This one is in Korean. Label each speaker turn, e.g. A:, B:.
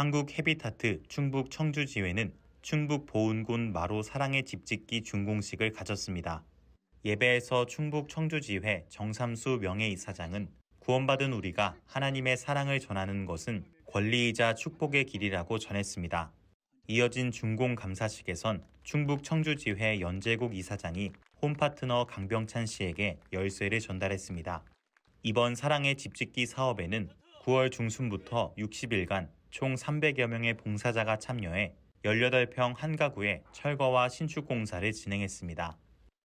A: 한국헤비타트 충북 청주지회는 충북 보은군 마로 사랑의 집짓기 준공식을 가졌습니다. 예배에서 충북 청주지회 정삼수 명예이사장은 구원받은 우리가 하나님의 사랑을 전하는 것은 권리이자 축복의 길이라고 전했습니다. 이어진 중공 감사식에선 충북 청주지회 연재국 이사장이 홈파트너 강병찬 씨에게 열쇠를 전달했습니다. 이번 사랑의 집짓기 사업에는 9월 중순부터 60일간 총 300여 명의 봉사자가 참여해 18평 한 가구에 철거와 신축 공사를 진행했습니다.